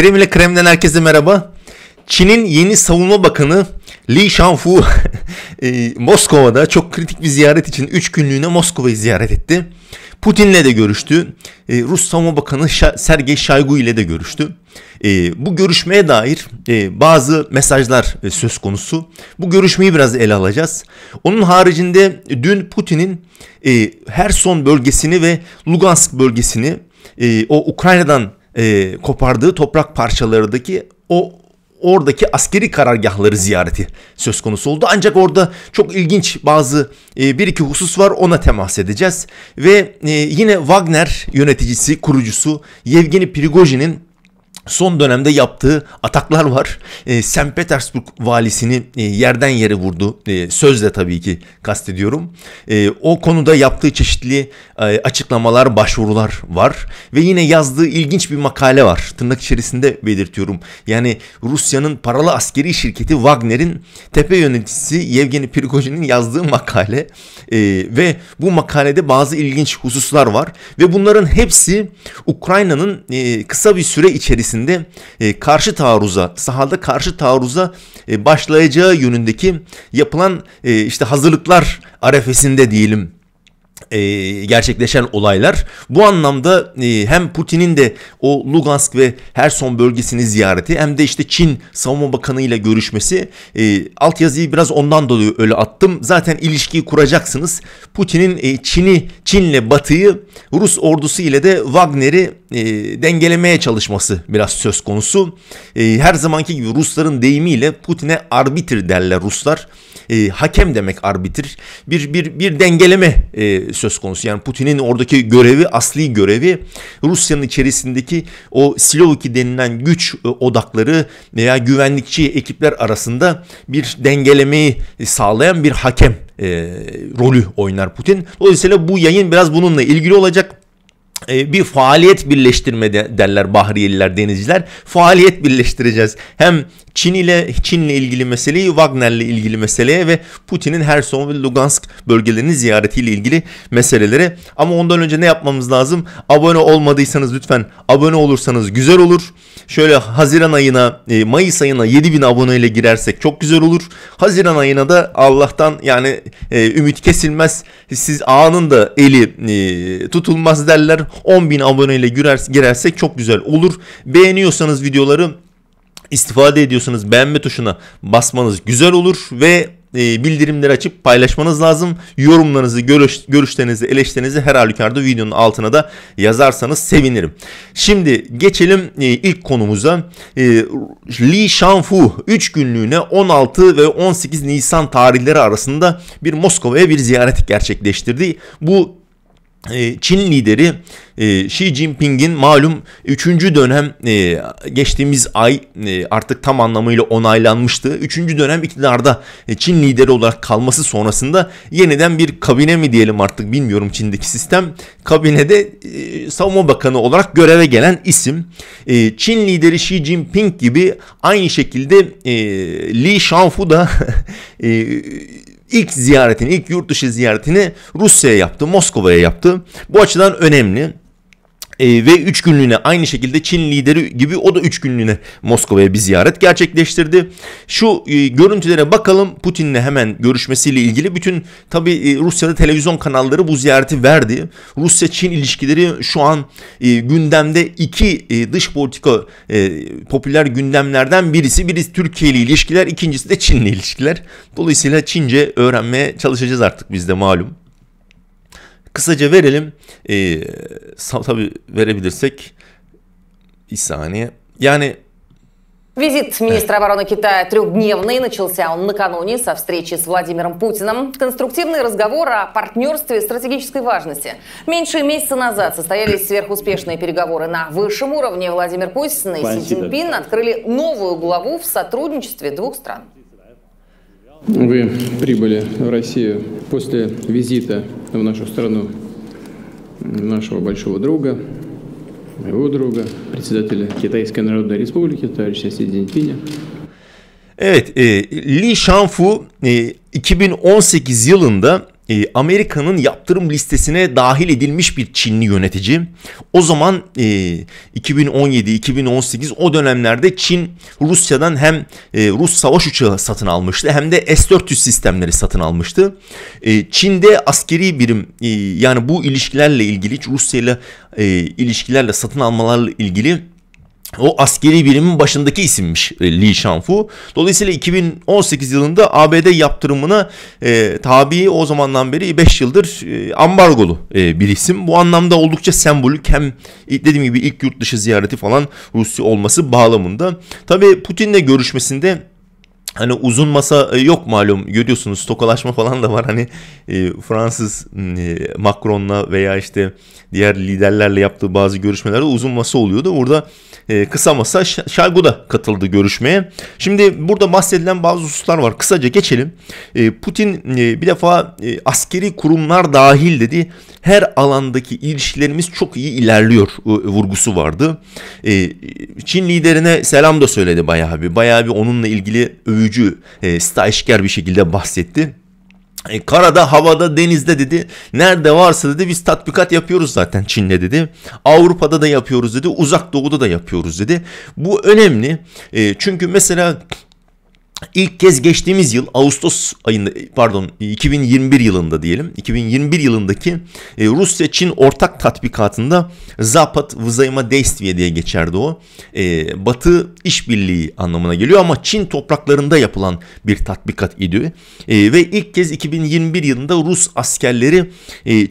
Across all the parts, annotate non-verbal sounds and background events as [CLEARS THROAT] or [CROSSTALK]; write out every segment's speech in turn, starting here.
Krem ile Krem'den herkese merhaba. Çin'in yeni savunma bakanı Li Shanfu [LAUGHS] e, Moskova'da çok kritik bir ziyaret için 3 günlüğüne Moskova'yı ziyaret etti. Putin'le de görüştü. E, Rus Savunma Bakanı Sergey Şaygu ile de görüştü. E, bu görüşmeye dair bazı mesajlar söz konusu. Bu görüşmeyi biraz ele alacağız. Onun haricinde dün Putin'in e, Herson bölgesini ve Lugansk bölgesini o Ukrayna'dan e, kopardığı toprak parçalarındaki o oradaki askeri karargahları ziyareti söz konusu oldu. Ancak orada çok ilginç bazı e, bir iki husus var ona temas edeceğiz. Ve e, yine Wagner yöneticisi, kurucusu Yevgeni Prigojin'in son dönemde yaptığı ataklar var. E, ee, St. Petersburg valisini e, yerden yere vurdu. E, sözle tabii ki kastediyorum. E, o konuda yaptığı çeşitli e, açıklamalar, başvurular var. Ve yine yazdığı ilginç bir makale var. Tırnak içerisinde belirtiyorum. Yani Rusya'nın paralı askeri şirketi Wagner'in tepe yöneticisi Yevgeni Prigojin'in yazdığı makale. E, ve bu makalede bazı ilginç hususlar var. Ve bunların hepsi Ukrayna'nın e, kısa bir süre içerisinde içerisinde e, karşı taarruza, sahada karşı taarruza e, başlayacağı yönündeki yapılan e, işte hazırlıklar arefesinde diyelim e, gerçekleşen olaylar. Bu anlamda e, hem Putin'in de o Lugansk ve Herson bölgesini ziyareti hem de işte Çin Savunma Bakanı ile görüşmesi e, altyazıyı biraz ondan dolayı öyle attım. Zaten ilişkiyi kuracaksınız. Putin'in e, Çin'i, Çin'le Batı'yı, Rus ordusu ile de Wagner'i e, dengelemeye çalışması biraz söz konusu. E, her zamanki gibi Rusların deyimiyle Putin'e arbitr derler Ruslar. E, hakem demek arbitr. Bir bir bir dengeleme e, söz konusu. Yani Putin'in oradaki görevi, asli görevi Rusya'nın içerisindeki o Siloviki denilen güç e, odakları veya güvenlikçi ekipler arasında bir dengelemeyi sağlayan bir hakem e, rolü oynar Putin. Dolayısıyla bu yayın biraz bununla ilgili olacak. E, bir faaliyet birleştirme derler Bahriyeliler, denizciler. Faaliyet birleştireceğiz. Hem Çin ile Çin'le ilgili meseleyi, Wagner'le ilgili meseleye ve Putin'in Herson ve Lugansk bölgelerini ziyaretiyle ilgili meselelere. Ama ondan önce ne yapmamız lazım? Abone olmadıysanız lütfen abone olursanız güzel olur. Şöyle Haziran ayına, e, Mayıs ayına 7000 aboneyle girersek çok güzel olur. Haziran ayına da Allah'tan yani e, ümit kesilmez. Siz da eli tutulmaz derler. 10.000 aboneyle girersek çok güzel olur. Beğeniyorsanız videoları istifade ediyorsanız beğenme tuşuna basmanız güzel olur ve e, bildirimleri açıp paylaşmanız lazım. Yorumlarınızı, görüş, görüşlerinizi, eleştirinizi her halükarda videonun altına da yazarsanız sevinirim. Şimdi geçelim e, ilk konumuza. E, Li Shanfu 3 günlüğüne 16 ve 18 Nisan tarihleri arasında bir Moskova'ya bir ziyaret gerçekleştirdi. Bu ee, Çin lideri e, Xi Jinping'in malum 3. dönem e, geçtiğimiz ay e, artık tam anlamıyla onaylanmıştı. 3. dönem iktidarda Çin lideri olarak kalması sonrasında yeniden bir kabine mi diyelim artık bilmiyorum Çin'deki sistem. Kabinede savunma bakanı olarak göreve gelen isim. Çin lideri Xi Jinping gibi aynı şekilde Li Shanfu da [LAUGHS] ilk ziyaretini, ilk yurt dışı ziyaretini Rusya'ya yaptı, Moskova'ya yaptı. Bu açıdan önemli. E, ve 3 günlüğüne aynı şekilde Çin lideri gibi o da 3 günlüğüne Moskova'ya bir ziyaret gerçekleştirdi. Şu e, görüntülere bakalım Putin'le hemen görüşmesiyle ilgili bütün tabi e, Rusya'da televizyon kanalları bu ziyareti verdi. Rusya-Çin ilişkileri şu an e, gündemde iki e, dış politika e, popüler gündemlerden birisi. Birisi Türkiye ile ilişkiler, ikincisi de Çin ile ilişkiler. Dolayısıyla Çince öğrenmeye çalışacağız artık biz de malum. Kısaca verelim. Ee, tabii verebilirsek bir saniye. Yani Визит министра обороны Китая трехдневный начался он накануне со встречи с Владимиром Путиным. Конструктивный разговор о партнерстве стратегической важности. Меньше месяца назад состоялись сверхуспешные переговоры на высшем уровне. Владимир Путин и Си Цзиньпин открыли новую главу в сотрудничестве двух стран. Вы прибыли в Россию после визита в нашу страну нашего большого друга, моего друга, председателя Китайской Народной Республики, товарища Си Цзиньпиня. Evet, e, Li Shanfu e, 2018 yılında Ee, Amerika'nın yaptırım listesine dahil edilmiş bir Çinli yönetici. O zaman 2017-2018 e, o dönemlerde Çin Rusya'dan hem e, Rus savaş uçağı satın almıştı hem de S-400 sistemleri satın almıştı. E, Çin'de askeri birim yani bu ilişkilerle ilgili Rusya ile ilişkilerle satın almalarla ilgili o askeri birimin başındaki isimmiş e, Li Shanfu. Dolayısıyla 2018 yılında ABD yaptırımına e, tabi o zamandan beri 5 yıldır e, ambargolu e, bir isim. Bu anlamda oldukça sembolik hem dediğim gibi ilk yurt dışı ziyareti falan Rusya olması bağlamında. Tabii Putin'le görüşmesinde Hani uzun masa e, yok malum görüyorsunuz stokalaşma falan da var hani e, Fransız e, Macron'la veya işte diğer liderlerle yaptığı bazı görüşmelerde uzun masa oluyordu. Burada e, kısa masa Şalgu da katıldı görüşmeye. Şimdi burada bahsedilen bazı hususlar var. Kısaca geçelim. Ee, Putin e, bir defa e, askeri kurumlar dahil dedi. Her alandaki ilişkilerimiz çok iyi ilerliyor e, vurgusu vardı. Ee, Çin liderine selam da söyledi bayağı bir. Bayağı bir onunla ilgili övücü, e, bir şekilde bahsetti. E, karada, havada, denizde dedi. Nerede varsa dedi biz tatbikat yapıyoruz zaten Çin'de dedi. Avrupa'da da yapıyoruz dedi. Uzak Doğu'da da yapıyoruz dedi. Bu önemli. E, çünkü mesela İlk kez geçtiğimiz yıl Ağustos ayında pardon 2021 yılında diyelim 2021 yılındaki e, Rusya-Çin ortak tatbikatında Zapat Vızayma Deystiye diye geçerdi o. E, Batı işbirliği anlamına geliyor ama Çin topraklarında yapılan bir tatbikat idi. E, ve ilk kez 2021 yılında Rus askerleri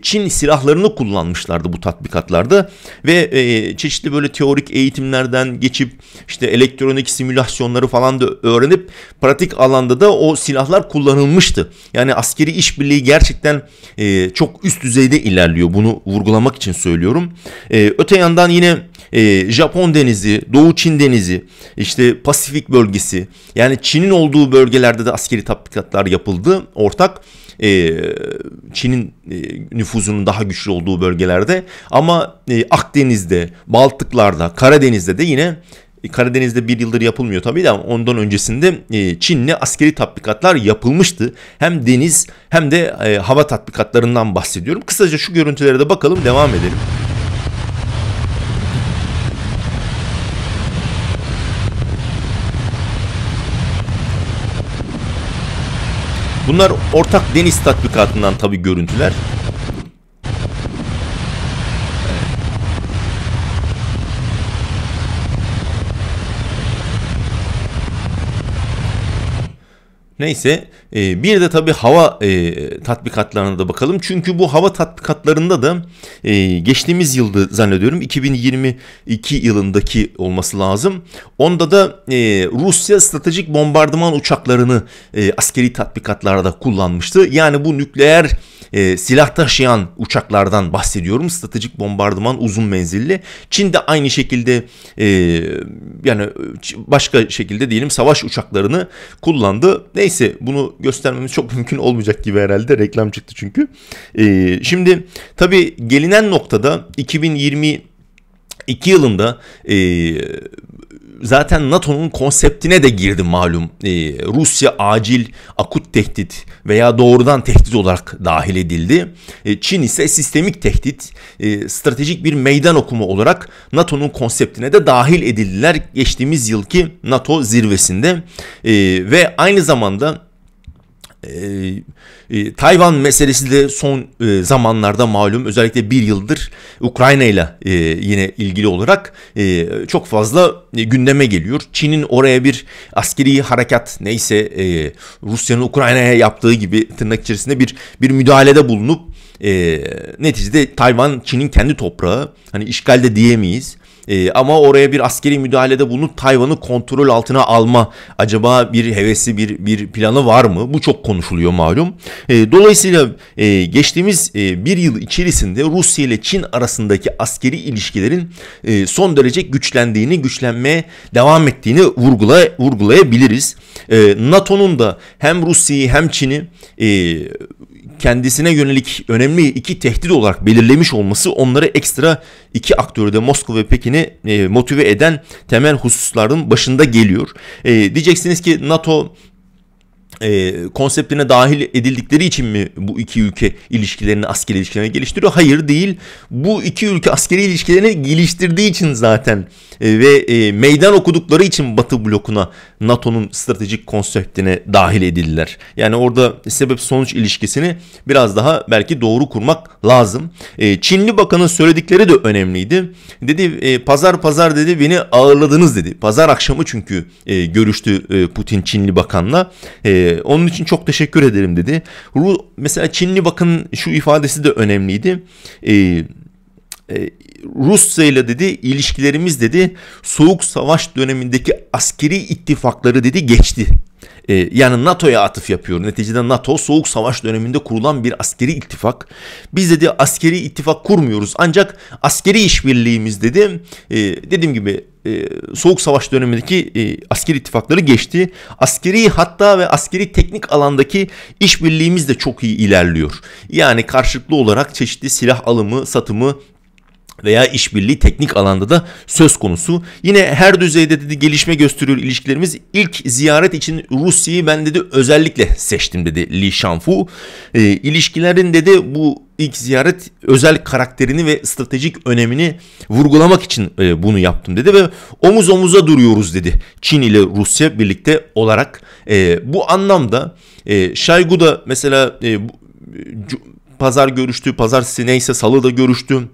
Çin silahlarını kullanmışlardı bu tatbikatlarda. Ve çeşitli böyle teorik eğitimlerden geçip işte elektronik simülasyonları falan da öğrenip pratik alanda da o silahlar kullanılmıştı. Yani askeri işbirliği gerçekten e, çok üst düzeyde ilerliyor. Bunu vurgulamak için söylüyorum. E, öte yandan yine e, Japon denizi, Doğu Çin denizi, işte Pasifik bölgesi yani Çin'in olduğu bölgelerde de askeri tatbikatlar yapıldı. Ortak e, Çin'in e, nüfuzunun daha güçlü olduğu bölgelerde ama e, Akdeniz'de, Baltıklar'da, Karadeniz'de de yine e, Karadeniz'de bir yıldır yapılmıyor tabii ama ondan öncesinde e, Çin'le askeri tatbikatlar yapılmıştı. Hem deniz hem de e, hava tatbikatlarından bahsediyorum. Kısaca şu görüntülere de bakalım devam edelim. Bunlar ortak deniz tatbikatından tabii görüntüler. Neyse e, bir de tabii hava e, tatbikatlarına da bakalım. Çünkü bu hava tatbikatlarında da e, geçtiğimiz yılda zannediyorum 2022 yılındaki olması lazım. Onda da e, Rusya stratejik bombardıman uçaklarını e, askeri tatbikatlarda kullanmıştı. Yani bu nükleer e, silah taşıyan uçaklardan bahsediyorum. Stratejik bombardıman uzun menzilli. Çin de aynı şekilde e, yani başka şekilde diyelim savaş uçaklarını kullandı. Neyse bunu göstermemiz çok [LAUGHS] mümkün olmayacak gibi herhalde. Reklam çıktı çünkü. Ee, şimdi tabii gelinen noktada 2020 2 yılında e, zaten NATO'nun konseptine de girdi malum. E, Rusya acil akut tehdit veya doğrudan tehdit olarak dahil edildi. E, Çin ise sistemik tehdit, e, stratejik bir meydan okumu olarak NATO'nun konseptine de dahil edildiler geçtiğimiz yılki NATO zirvesinde. E, ve aynı zamanda ee, e, Tayvan meselesi de son e, zamanlarda malum özellikle bir yıldır Ukrayna ile e, yine ilgili olarak e, çok fazla e, gündeme geliyor. Çin'in oraya bir askeri harekat neyse e, Rusya'nın Ukrayna'ya yaptığı gibi tırnak içerisinde bir bir müdahalede bulunup e, neticede Tayvan Çin'in kendi toprağı hani işgal de diyemeyiz ee, ama oraya bir askeri müdahalede bulunup Tayvan'ı kontrol altına alma acaba bir hevesi bir bir planı var mı? Bu çok konuşuluyor malum. E, dolayısıyla e, geçtiğimiz e, bir yıl içerisinde Rusya ile Çin arasındaki askeri ilişkilerin e, son derece güçlendiğini, güçlenmeye devam ettiğini vurgula, vurgulayabiliriz. E, NATO'nun da hem Rusya'yı hem Çin'i e, kendisine yönelik önemli iki tehdit olarak belirlemiş olması onları ekstra iki aktörü de Moskova ve Pekin'i e, motive eden temel hususların başında geliyor. E, diyeceksiniz ki NATO e, konseptine dahil edildikleri için mi bu iki ülke ilişkilerini askeri ilişkilerini geliştiriyor? Hayır değil. Bu iki ülke askeri ilişkilerini geliştirdiği için zaten e, ve e, meydan okudukları için Batı blokuna NATO'nun stratejik konseptine dahil edildiler. Yani orada sebep sonuç ilişkisini biraz daha belki doğru kurmak lazım. E, Çinli bakanın söyledikleri de önemliydi. Dedi e, pazar pazar dedi beni ağırladınız dedi. Pazar akşamı çünkü e, görüştü Putin Çinli bakanla. onun için çok teşekkür ederim dedi. mesela Çinli bakanın şu ifadesi de önemliydi. Eee e, Rusya ile dedi ilişkilerimiz dedi soğuk savaş dönemindeki askeri ittifakları dedi geçti. E, yani NATO'ya atıf yapıyor. Neticede NATO soğuk savaş döneminde kurulan bir askeri ittifak. Biz dedi askeri ittifak kurmuyoruz ancak askeri işbirliğimiz dedi e, dediğim gibi e, soğuk savaş dönemindeki askeri ittifakları geçti. Askeri hatta ve askeri teknik alandaki işbirliğimiz de çok iyi ilerliyor. Yani karşılıklı olarak çeşitli silah alımı, satımı veya işbirliği teknik alanda da söz konusu. Yine her düzeyde dedi gelişme gösteriyor ilişkilerimiz. İlk ziyaret için Rusya'yı ben dedi özellikle seçtim dedi Li Shanfu. E, ilişkilerin dedi bu ilk ziyaret özel karakterini ve stratejik önemini vurgulamak için e, bunu yaptım dedi ve omuz omuza duruyoruz dedi. Çin ile Rusya birlikte olarak e, bu anlamda e, Şaygu da mesela e, e pazar görüştü, pazar neyse salı da görüştü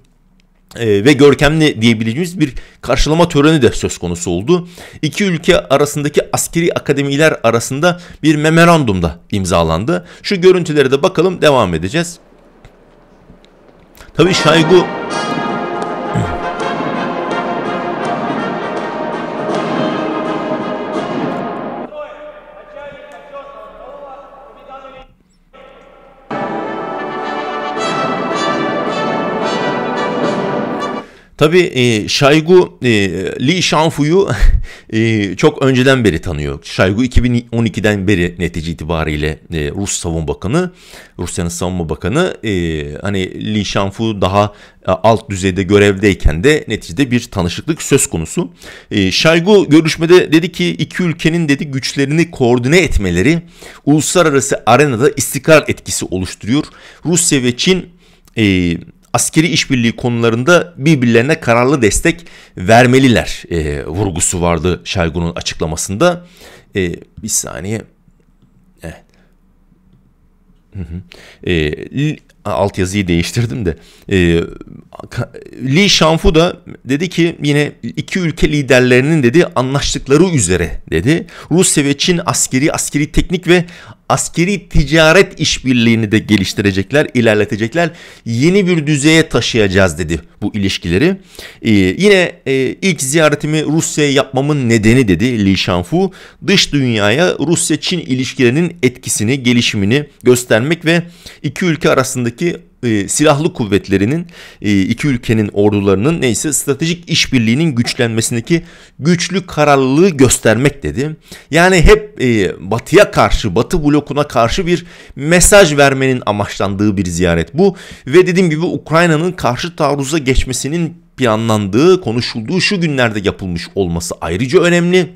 ee, ve görkemli diyebileceğimiz bir karşılama töreni de söz konusu oldu. İki ülke arasındaki askeri akademiler arasında bir memorandum da imzalandı. Şu görüntülere de bakalım devam edeceğiz. Tabii Şaygu Tabii e, Şaygu e, Li Shanfu'yu [LAUGHS] e, çok önceden beri tanıyor. Şaygu 2012'den beri netice itibariyle e, Rus Savunma Bakanı, Rusya'nın Savunma Bakanı e, hani Li Shanfu daha e, alt düzeyde görevdeyken de neticede bir tanışıklık söz konusu. E, Şaygu görüşmede dedi ki iki ülkenin dedi güçlerini koordine etmeleri uluslararası arenada istikrar etkisi oluşturuyor. Rusya ve Çin e, askeri işbirliği konularında birbirlerine kararlı destek vermeliler e, vurgusu vardı Şaygun'un açıklamasında. E, bir saniye. E, e alt yazıyı değiştirdim de. E, Li Shanfu da dedi ki yine iki ülke liderlerinin dedi anlaştıkları üzere dedi. Rusya ve Çin askeri, askeri teknik ve askeri ticaret işbirliğini de geliştirecekler, ilerletecekler. Yeni bir düzeye taşıyacağız dedi bu ilişkileri. Ee, yine e, ilk ziyaretimi Rusya'ya yapmamın nedeni dedi Li Shanfu. Dış dünyaya Rusya-Çin ilişkilerinin etkisini, gelişimini göstermek ve iki ülke arasındaki e, silahlı kuvvetlerinin e, iki ülkenin ordularının neyse stratejik işbirliğinin güçlenmesindeki güçlü kararlılığı göstermek dedi. Yani hep e, batıya karşı, batı blokuna karşı bir mesaj vermenin amaçlandığı bir ziyaret bu. Ve dediğim gibi Ukrayna'nın karşı taarruza geçmesinin planlandığı, konuşulduğu şu günlerde yapılmış olması ayrıca önemli.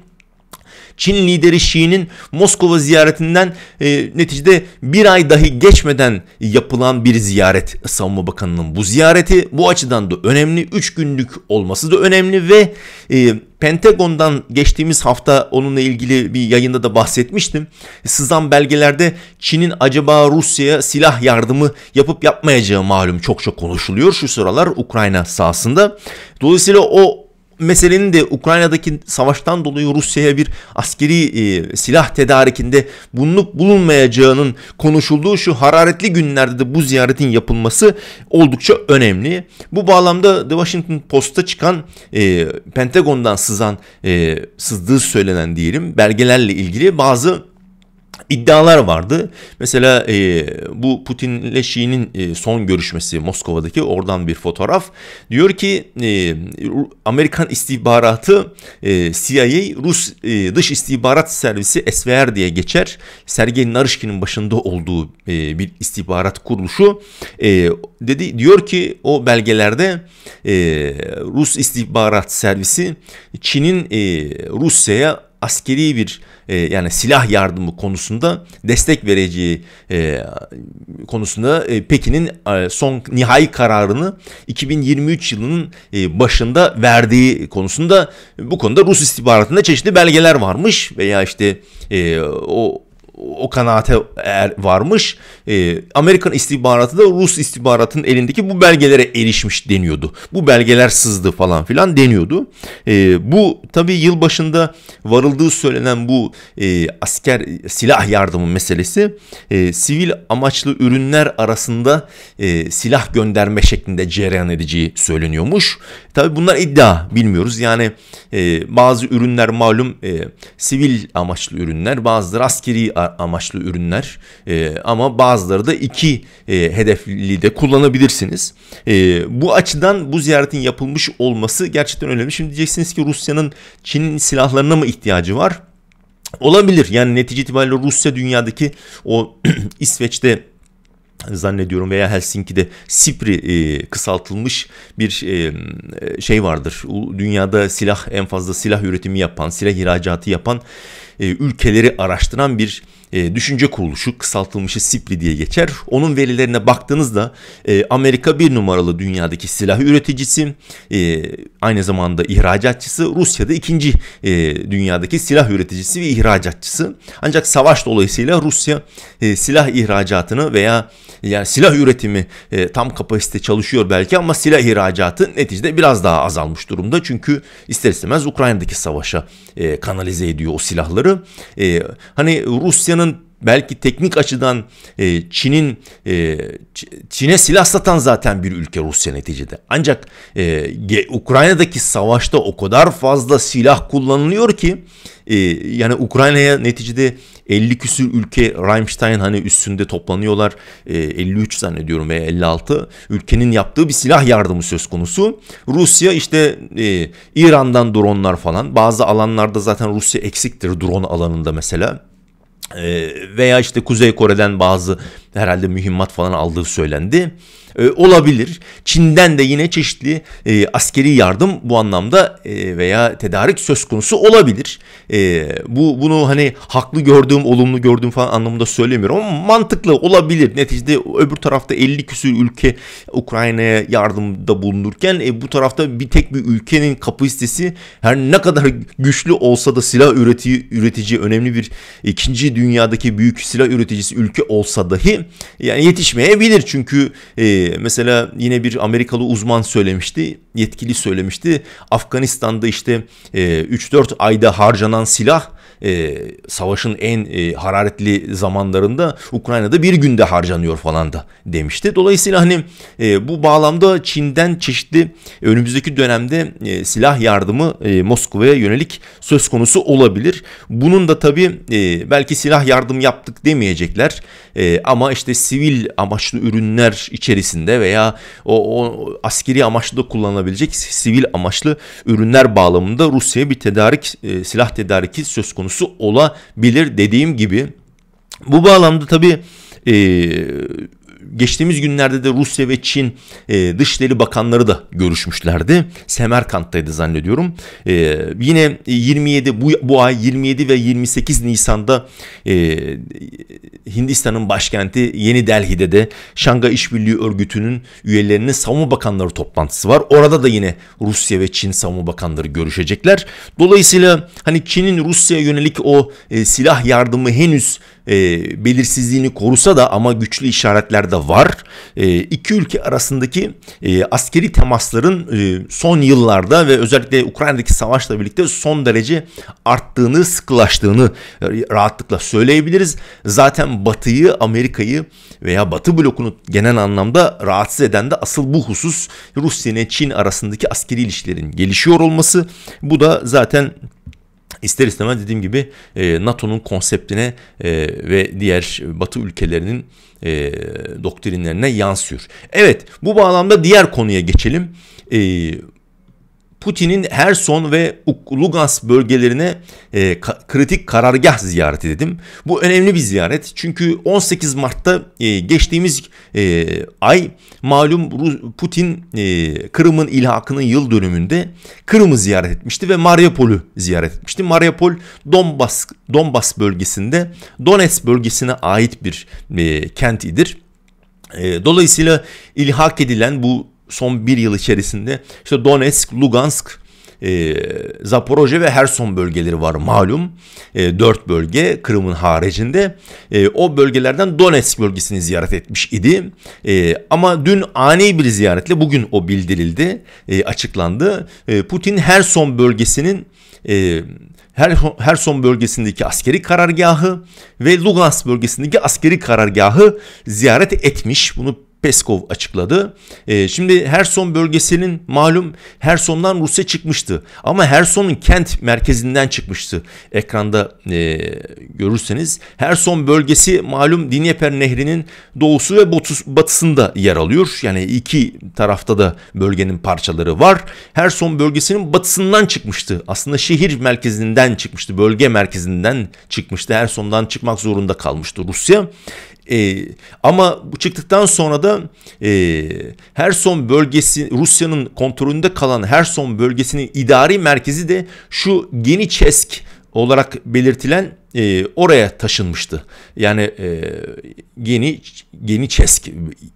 Çin lideri Xi'nin Moskova ziyaretinden e, neticede bir ay dahi geçmeden yapılan bir ziyaret. Savunma Bakanı'nın bu ziyareti bu açıdan da önemli. 3 günlük olması da önemli ve e, Pentagon'dan geçtiğimiz hafta onunla ilgili bir yayında da bahsetmiştim. Sızan belgelerde Çin'in acaba Rusya'ya silah yardımı yapıp yapmayacağı malum çokça konuşuluyor şu sıralar Ukrayna sahasında. Dolayısıyla o meselenin de Ukrayna'daki savaştan dolayı Rusya'ya bir askeri e, silah tedarikinde bulunup bulunmayacağının konuşulduğu şu hararetli günlerde de bu ziyaretin yapılması oldukça önemli. Bu bağlamda The Washington Post'ta çıkan e, Pentagon'dan sızan e, sızdığı söylenen diyelim belgelerle ilgili bazı iddialar vardı. Mesela e, bu Putin'le Şii'nin e, son görüşmesi Moskova'daki oradan bir fotoğraf. Diyor ki e, Amerikan istihbaratı e, CIA Rus e, dış istihbarat servisi SVR diye geçer. Sergey Narishkin'in başında olduğu e, bir istihbarat kuruluşu e, dedi diyor ki o belgelerde e, Rus istihbarat servisi Çin'in e, Rusya'ya askeri bir e, yani silah yardımı konusunda destek vereceği e, konusunda e, Pekin'in son nihai kararını 2023 yılının başında verdiği konusunda bu konuda Rus istihbaratında çeşitli belgeler varmış veya işte o o kanaate eğer varmış e, Amerikan istihbaratı da Rus istihbaratının elindeki bu belgelere erişmiş deniyordu. Bu belgeler sızdı falan filan deniyordu. E, bu tabi yılbaşında varıldığı söylenen bu e, asker silah yardımı meselesi e, sivil amaçlı ürünler arasında e, silah gönderme şeklinde cereyan edeceği söyleniyormuş. Tabi bunlar iddia bilmiyoruz yani e, bazı ürünler malum e, sivil amaçlı ürünler bazıları askeri amaçlı ürünler e, ama bazıları da iki e, hedefli de kullanabilirsiniz. E, bu açıdan bu ziyaretin yapılmış olması gerçekten önemli. Şimdi diyeceksiniz ki Rusya'nın Çin'in silahlarına mı ihtiyacı var? Olabilir yani netice itibariyle Rusya dünyadaki o [CLEARS THROAT] İsveç'te zannediyorum veya Helsinki'de SIPRI e, kısaltılmış bir e, şey vardır. Dünyada silah en fazla silah üretimi yapan, silah ihracatı yapan e, ülkeleri araştıran bir e, düşünce kuruluşu kısaltılmışı SIPRI diye geçer. Onun verilerine baktığınızda e, Amerika bir numaralı dünyadaki silah üreticisi e, aynı zamanda ihracatçısı Rusya'da ikinci e, dünyadaki silah üreticisi ve ihracatçısı. Ancak savaş dolayısıyla Rusya e, silah ihracatını veya yani silah üretimi e, tam kapasite çalışıyor belki ama silah ihracatı neticede biraz daha azalmış durumda. Çünkü ister istemez Ukrayna'daki savaşa e, kanalize ediyor o silahları. E, hani Rusya'nın Rusya'nın belki teknik açıdan e, Çin'in e, Çin'e silah satan zaten bir ülke Rusya neticede. Ancak e, Ukrayna'daki savaşta o kadar fazla silah kullanılıyor ki e, yani Ukrayna'ya neticede 50 küsür ülke Rammstein hani üstünde toplanıyorlar. E, 53 zannediyorum veya 56 ülkenin yaptığı bir silah yardımı söz konusu. Rusya işte e, İran'dan dronlar falan bazı alanlarda zaten Rusya eksiktir drone alanında mesela ee, veya işte Kuzey Kore'den bazı herhalde mühimmat falan aldığı söylendi e, olabilir. Çin'den de yine çeşitli e, askeri yardım bu anlamda e, veya tedarik söz konusu olabilir. E, bu bunu hani haklı gördüğüm, olumlu gördüğüm falan anlamında söylemiyorum ama mantıklı olabilir. Neticede öbür tarafta 50 küsür ülke Ukrayna'ya yardımda bulunurken e, bu tarafta bir tek bir ülkenin kapasitesi her ne kadar güçlü olsa da silah üretici, üretici önemli bir ikinci dünyadaki büyük silah üreticisi ülke olsa dahi yani yetişmeyebilir çünkü e, ee, mesela yine bir Amerikalı uzman söylemişti, yetkili söylemişti. Afganistan'da işte e, 3-4 ayda harcanan silah e, savaşın en e, hararetli zamanlarında Ukrayna'da bir günde harcanıyor falan da demişti. Dolayısıyla hani e, bu bağlamda Çin'den çeşitli önümüzdeki dönemde e, silah yardımı e, Moskova'ya yönelik söz konusu olabilir. Bunun da tabii e, belki silah yardım yaptık demeyecekler e, ama işte sivil amaçlı ürünler içerisinde veya o, o askeri amaçlı da kullanılabilecek sivil amaçlı ürünler bağlamında Rusya'ya bir tedarik e, silah tedariki söz konusu konusu olabilir dediğim gibi. Bu bağlamda tabii geçtiğimiz günlerde de Rusya ve Çin e, Dışişleri Bakanları da görüşmüşlerdi. Semerkant'taydı zannediyorum. E, yine 27 bu, bu ay 27 ve 28 Nisan'da e, Hindistan'ın başkenti Yeni Delhi'de de Şanga İşbirliği Örgütü'nün üyelerinin savunma bakanları toplantısı var. Orada da yine Rusya ve Çin savunma bakanları görüşecekler. Dolayısıyla hani Çin'in Rusya'ya yönelik o e, silah yardımı henüz e, belirsizliğini korusa da ama güçlü işaretler de var. E, iki ülke arasındaki e, askeri temasların e, son yıllarda ve özellikle Ukrayna'daki savaşla birlikte son derece arttığını, sıklaştığını e, rahatlıkla söyleyebiliriz. Zaten Batı'yı, Amerika'yı veya Batı blokunu genel anlamda rahatsız eden de asıl bu husus Rusya ile Çin arasındaki askeri ilişkilerin gelişiyor olması. Bu da zaten İster istemez dediğim gibi e, NATO'nun konseptine e, ve diğer Batı ülkelerinin e, doktrinlerine yansıyor. Evet bu bağlamda diğer konuya geçelim. Putin'in Herson ve Lugansk bölgelerine e, ka kritik karargah ziyareti dedim. Bu önemli bir ziyaret çünkü 18 Mart'ta e, geçtiğimiz e, ay malum Putin e, Kırım'ın ilhakının yıl dönümünde Kırım'ı ziyaret etmişti ve Mariupolu ziyaret etmişti. Mariupol Donbas, Donbas bölgesinde Donetsk bölgesine ait bir e, kentidir. E, dolayısıyla ilhak edilen bu son bir yıl içerisinde işte Donetsk, Lugansk, e, Zaporoje ve Herson bölgeleri var malum. E, dört bölge Kırım'ın haricinde. E, o bölgelerden Donetsk bölgesini ziyaret etmiş idi. E, ama dün ani bir ziyaretle bugün o bildirildi, e, açıklandı. E, Putin Herson bölgesinin e, her Herson bölgesindeki askeri karargahı ve Lugansk bölgesindeki askeri karargahı ziyaret etmiş. Bunu Peskov açıkladı. E, şimdi Herson bölgesinin malum Herson'dan Rusya çıkmıştı. Ama Herson'un kent merkezinden çıkmıştı. Ekranda e, görürseniz Herson bölgesi malum Dnieper Nehri'nin doğusu ve batısında yer alıyor. Yani iki tarafta da bölgenin parçaları var. Herson bölgesinin batısından çıkmıştı. Aslında şehir merkezinden çıkmıştı. Bölge merkezinden çıkmıştı. Herson'dan çıkmak zorunda kalmıştı Rusya. E, ama çıktıktan sonra da e, Herson bölgesi Rusya'nın kontrolünde kalan Herson bölgesinin idari merkezi de şu Geniçesk olarak belirtilen e, oraya taşınmıştı. Yani e, Yeni Yeniçesk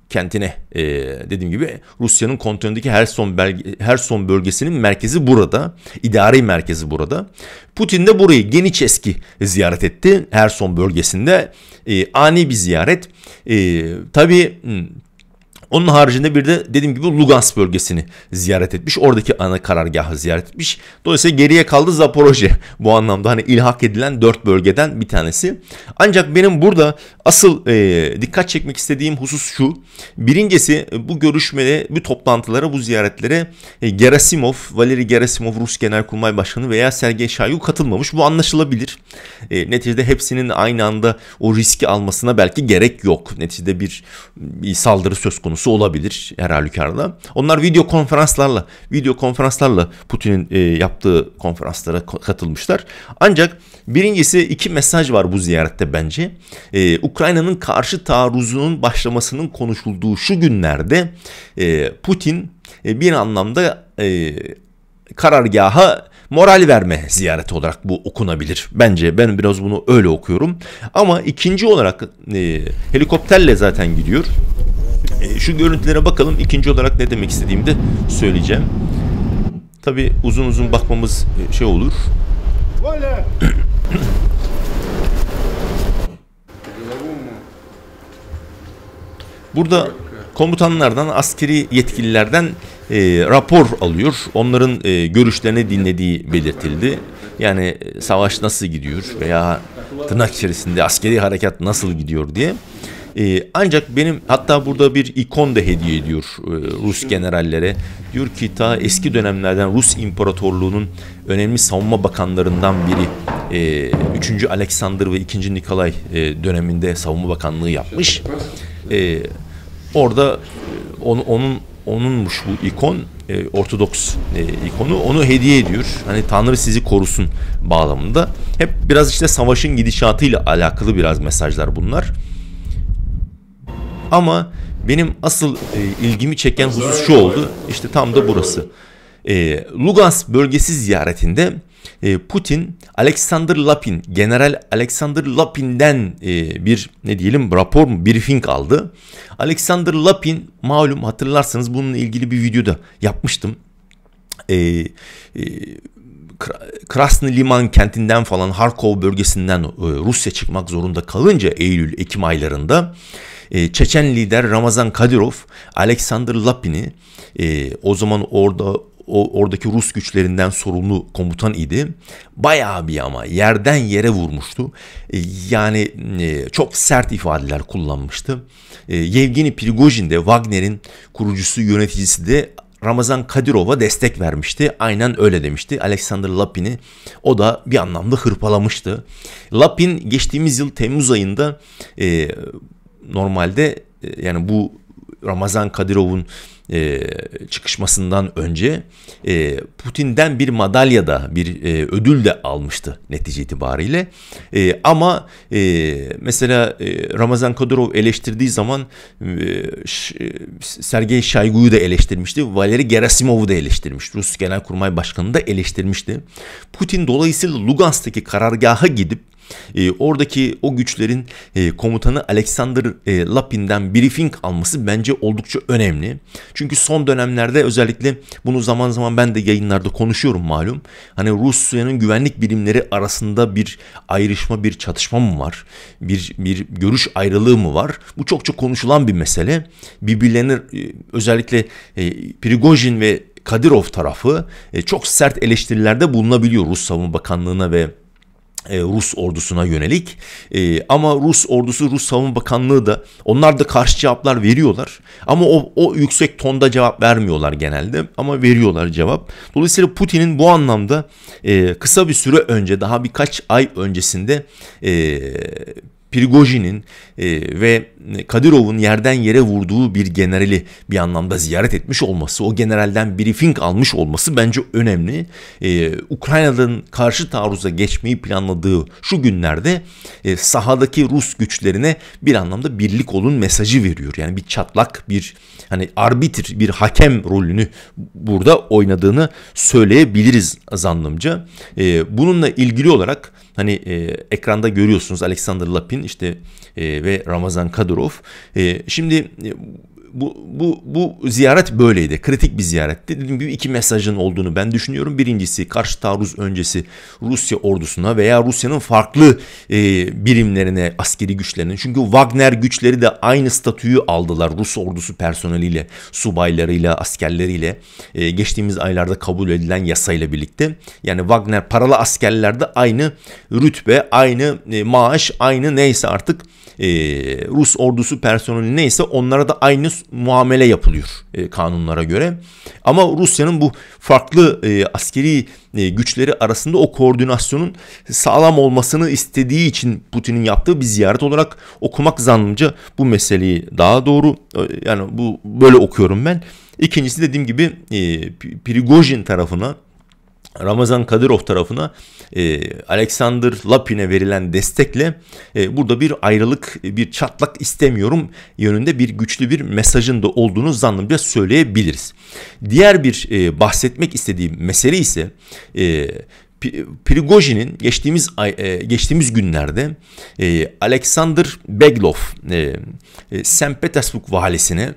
kentine e, dediğim gibi Rusya'nın kontrolündeki Herson, belge, Herson bölgesinin merkezi burada. idari merkezi burada. Putin de burayı Yeniçesk'i ziyaret etti. Herson bölgesinde e, ani bir ziyaret. E, tabii onun haricinde bir de dediğim gibi Lugansk bölgesini ziyaret etmiş. Oradaki ana karargahı ziyaret etmiş. Dolayısıyla geriye kaldı Zaporoje. Bu anlamda hani ilhak edilen dört bölgeden bir tanesi. Ancak benim burada Asıl e, dikkat çekmek istediğim husus şu. Birincisi e, bu görüşmede, bu toplantılara, bu ziyaretlere e, Gerasimov, Valeri Gerasimov Rus Genelkurmay Başkanı veya Sergey Şayu katılmamış. Bu anlaşılabilir. E, neticede hepsinin aynı anda o riski almasına belki gerek yok. Neticede bir, bir saldırı söz konusu olabilir her halükarda. Onlar video konferanslarla, video konferanslarla Putin'in e, yaptığı konferanslara katılmışlar. Ancak birincisi iki mesaj var bu ziyarette bence. E, Ukrayna'nın karşı taarruzunun başlamasının konuşulduğu şu günlerde e, Putin e, bir anlamda e, karargaha moral verme ziyareti olarak bu okunabilir. Bence ben biraz bunu öyle okuyorum. Ama ikinci olarak e, helikopterle zaten gidiyor. E, şu görüntülere bakalım. İkinci olarak ne demek istediğimi de söyleyeceğim. Tabi uzun uzun bakmamız e, şey olur. [CLEARS THROAT] Burada komutanlardan, askeri yetkililerden e, rapor alıyor. Onların e, görüşlerini dinlediği belirtildi. Yani e, savaş nasıl gidiyor veya tırnak içerisinde askeri harekat nasıl gidiyor diye. E, ancak benim hatta burada bir ikon da hediye ediyor e, Rus generallere. Diyor ki ta eski dönemlerden Rus İmparatorluğu'nun önemli savunma bakanlarından biri e, 3. Alexander ve 2. Nikolay e, döneminde savunma bakanlığı yapmış. E, Orada e, on, onun onunmuş bu ikon e, Ortodoks e, ikonu onu hediye ediyor. Hani Tanrı sizi korusun bağlamında. Hep biraz işte savaşın gidişatıyla alakalı biraz mesajlar bunlar. Ama benim asıl e, ilgimi çeken husus şu oldu. İşte tam da burası. E, Lugansk bölgesi ziyaretinde ee, Putin Alexander Lapin, General Alexander Lapin'den e, bir ne diyelim rapor mu briefing aldı. Alexander Lapin malum hatırlarsanız bununla ilgili bir videoda yapmıştım. Eee e, Krasny Liman kentinden falan Harkov bölgesinden e, Rusya çıkmak zorunda kalınca Eylül-Ekim aylarında e, Çeçen lider Ramazan Kadirov Alexander Lapin'i o zaman orada o oradaki Rus güçlerinden sorumlu komutan idi. Bayağı bir ama yerden yere vurmuştu. E, yani e, çok sert ifadeler kullanmıştı. E, Yevgeni Prigojin de Wagner'in kurucusu yöneticisi de Ramazan Kadirova destek vermişti. Aynen öyle demişti. Alexander Lapin'i o da bir anlamda hırpalamıştı. Lapin geçtiğimiz yıl Temmuz ayında e, normalde e, yani bu Ramazan Kadirov'un e, çıkışmasından önce e, Putin'den bir madalya da bir e, ödül de almıştı netice itibariyle. E, ama e, mesela e, Ramazan Kadyrov eleştirdiği zaman e, e Sergey Şaygu'yu da eleştirmişti. Valeri Gerasimov'u da eleştirmiş, Rus Genelkurmay Başkanı da eleştirmişti. Putin dolayısıyla Lugansk'taki karargaha gidip e, oradaki o güçlerin e, komutanı Alexander e, Lapin'den briefing alması bence oldukça önemli. Çünkü son dönemlerde özellikle bunu zaman zaman ben de yayınlarda konuşuyorum malum. Hani Rusya'nın güvenlik bilimleri arasında bir ayrışma, bir çatışma mı var? Bir, bir görüş ayrılığı mı var? Bu çok çok konuşulan bir mesele. Birbirlerini e, özellikle e, Prigojin ve Kadirov tarafı e, çok sert eleştirilerde bulunabiliyor Rus Savunma Bakanlığı'na ve e, Rus ordusuna yönelik e, ama Rus ordusu Rus Savunma Bakanlığı da onlar da karşı cevaplar veriyorlar ama o, o yüksek tonda cevap vermiyorlar genelde ama veriyorlar cevap. Dolayısıyla Putin'in bu anlamda e, kısa bir süre önce daha birkaç ay öncesinde Prigojin'in e, ve Kadirov'un yerden yere vurduğu bir generali bir anlamda ziyaret etmiş olması, o generalden briefing almış olması bence önemli. E, Ukrayna'nın karşı taarruza geçmeyi planladığı şu günlerde e, sahadaki Rus güçlerine bir anlamda birlik olun mesajı veriyor. Yani bir çatlak, bir hani arbitr, bir hakem rolünü burada oynadığını söyleyebiliriz zannımca. E, bununla ilgili olarak hani e, ekranda görüyorsunuz Alexander Lapin işte e, ve Ramazan Kadyrov. E, şimdi e, bu, bu, bu ziyaret böyleydi. Kritik bir ziyaretti. Dediğim gibi iki mesajın olduğunu ben düşünüyorum. Birincisi karşı taarruz öncesi Rusya ordusuna veya Rusya'nın farklı e, birimlerine, askeri güçlerinin. Çünkü Wagner güçleri de aynı statüyü aldılar Rus ordusu personeliyle, subaylarıyla, askerleriyle. E, geçtiğimiz aylarda kabul edilen yasayla birlikte. Yani Wagner paralı askerlerde aynı rütbe, aynı e, maaş, aynı neyse artık e, Rus ordusu personeli neyse onlara da aynı muamele yapılıyor e, kanunlara göre. Ama Rusya'nın bu farklı e, askeri e, güçleri arasında o koordinasyonun sağlam olmasını istediği için Putin'in yaptığı bir ziyaret olarak okumak zannımca bu meseleyi daha doğru e, yani bu böyle okuyorum ben. İkincisi dediğim gibi e, Prigojin tarafına Ramazan Kadirov tarafına e, Alexander Lapin'e verilen destekle e, burada bir ayrılık, e, bir çatlak istemiyorum yönünde bir güçlü bir mesajın da olduğunu zannımca söyleyebiliriz. Diğer bir e, bahsetmek istediğim mesele ise e, Prigojin'in geçtiğimiz e, geçtiğimiz günlerde e, Alexander Beglov e, St. Petersburg valisine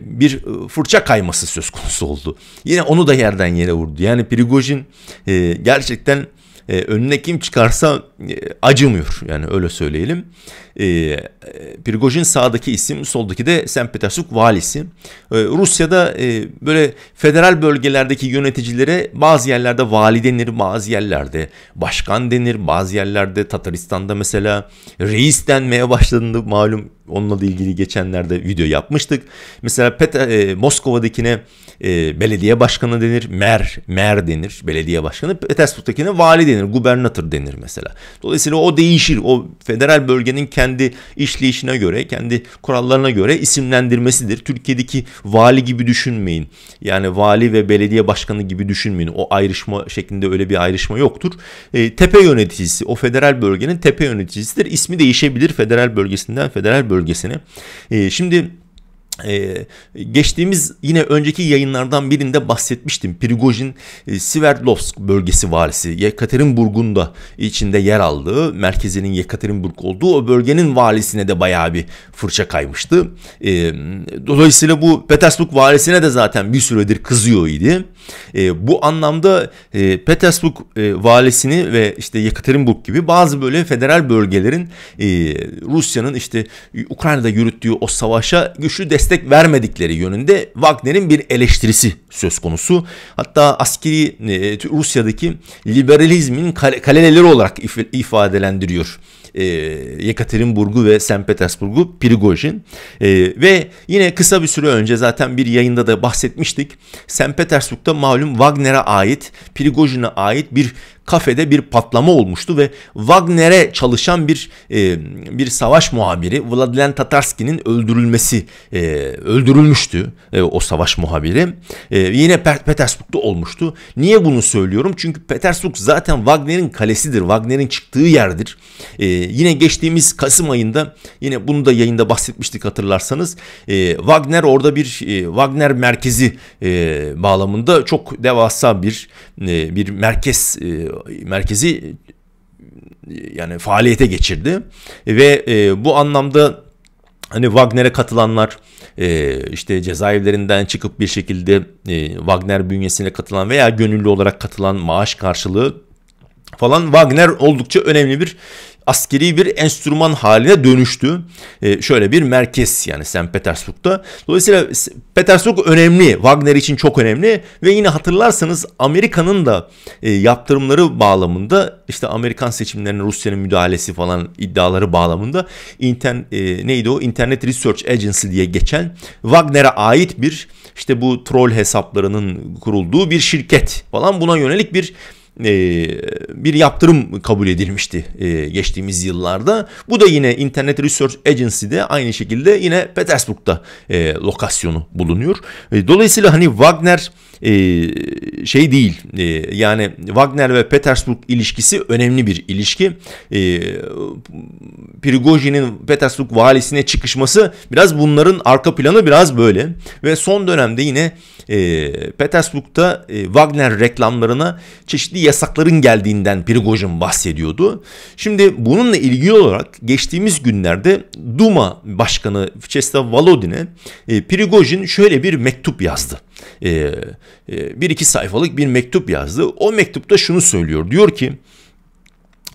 bir fırça kayması söz konusu oldu. Yine onu da yerden yere vurdu. Yani Prigojin gerçekten önüne kim çıkarsa acımıyor yani öyle söyleyelim. E, Prigojin sağdaki isim, soldaki de St. Petersburg valisi. E, Rusya'da e, böyle federal bölgelerdeki yöneticilere bazı yerlerde vali denir, bazı yerlerde başkan denir, bazı yerlerde Tataristan'da mesela reis denmeye başlandı malum onunla da ilgili geçenlerde video yapmıştık. Mesela Pet e, Moskova'dakine e, belediye başkanı denir, mer, mer denir belediye başkanı. Petersburg'dakine vali denir, gubernatör denir mesela. Dolayısıyla o değişir. O federal bölgenin kendi kendi işleyişine göre, kendi kurallarına göre isimlendirmesidir. Türkiye'deki vali gibi düşünmeyin. Yani vali ve belediye başkanı gibi düşünmeyin. O ayrışma şeklinde öyle bir ayrışma yoktur. E, tepe yöneticisi, o federal bölgenin tepe yöneticisidir. İsmi değişebilir federal bölgesinden federal bölgesine. E, şimdi ee, geçtiğimiz yine önceki yayınlardan birinde bahsetmiştim. Prigojin e, Sverdlovsk bölgesi valisi Yekaterinburg'un da içinde yer aldığı merkezinin Yekaterinburg olduğu o bölgenin valisine de bayağı bir fırça kaymıştı. Ee, dolayısıyla bu Petersburg valisine de zaten bir süredir kızıyor idi. Ee, bu anlamda e, Petersburg e, valisini ve işte Yekaterinburg gibi bazı böyle federal bölgelerin e, Rusya'nın işte Ukrayna'da yürüttüğü o savaşa güçlü destek destek vermedikleri yönünde Wagner'in bir eleştirisi söz konusu. Hatta askeri e, Rusya'daki liberalizmin kaleleri olarak if ifadelendiriyor. E, Yekaterinburg'u ve St. Petersburg'u Prigojin e, ve yine kısa bir süre önce zaten bir yayında da bahsetmiştik. St. Petersburg'da malum Wagner'a ait, Prigojin'e ait bir kafede bir patlama olmuştu ve Wagner'e çalışan bir e, bir savaş muhabiri Vladilen Tatarski'nin öldürülmesi e, öldürülmüştü e, o savaş muhabiri. E, yine Petersburg'da olmuştu. Niye bunu söylüyorum? Çünkü Petersburg zaten Wagner'in kalesidir. Wagner'in çıktığı yerdir. E, yine geçtiğimiz Kasım ayında yine bunu da yayında bahsetmiştik hatırlarsanız. E, Wagner orada bir e, Wagner merkezi e, bağlamında çok devasa bir e, bir merkez e, merkezi yani faaliyete geçirdi ve e, bu anlamda hani Wagner'e katılanlar e, işte cezaevlerinden çıkıp bir şekilde e, Wagner bünyesine katılan veya gönüllü olarak katılan maaş karşılığı falan Wagner oldukça önemli bir askeri bir enstrüman haline dönüştü. E, şöyle bir merkez yani St. Petersburg'da. Dolayısıyla Petersburg önemli. Wagner için çok önemli ve yine hatırlarsanız Amerika'nın da e, yaptırımları bağlamında işte Amerikan seçimlerine Rusya'nın müdahalesi falan iddiaları bağlamında inter, e, neydi o Internet Research Agency diye geçen Wagner'e ait bir işte bu troll hesaplarının kurulduğu bir şirket falan buna yönelik bir ee, bir yaptırım kabul edilmişti e, geçtiğimiz yıllarda. Bu da yine Internet Research Agency'de aynı şekilde yine Petersburg'da e, lokasyonu bulunuyor. E, dolayısıyla hani Wagner e, şey değil. E, yani Wagner ve Petersburg ilişkisi önemli bir ilişki. E, Prigojin'in Petersburg valisine çıkışması biraz bunların arka planı biraz böyle. Ve son dönemde yine e, Petersburg'da e, Wagner reklamlarına çeşitli yasakların geldiğinden Prigojin bahsediyordu. Şimdi bununla ilgili olarak geçtiğimiz günlerde Duma Başkanı Vyacheslav Volodin'e e, Prigojin şöyle bir mektup yazdı. E, ee, bir iki sayfalık bir mektup yazdı. O mektupta şunu söylüyor. Diyor ki